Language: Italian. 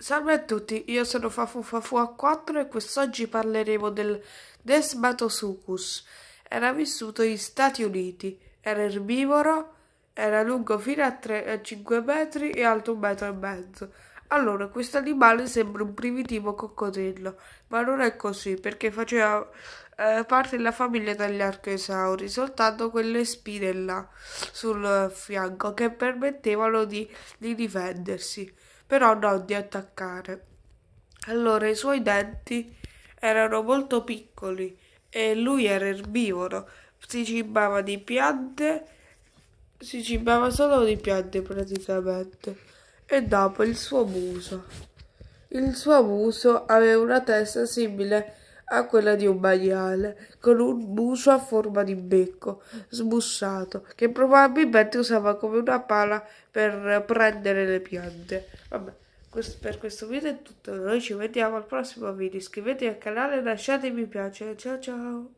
Salve a tutti, io sono FafuFafu4 e quest'oggi parleremo del Desmatosuchus. Era vissuto in Stati Uniti, era erbivoro, era lungo fino a, 3, a 5 metri e alto un metro e mezzo. Allora, questo animale sembra un primitivo coccodrillo, ma non è così, perché faceva eh, parte della famiglia degli archeosauri, soltanto quelle spine là sul fianco che permettevano di, di difendersi, però non di attaccare. Allora, i suoi denti erano molto piccoli e lui era erbivoro, si cibava di piante, si cibava solo di piante praticamente e dopo il suo muso. Il suo muso aveva una testa simile a quella di un maiale, con un muso a forma di becco, smussato, che probabilmente usava come una pala per prendere le piante. Vabbè, questo, per questo video è tutto, noi ci vediamo al prossimo video, iscrivetevi al canale, lasciate mi piace, ciao ciao!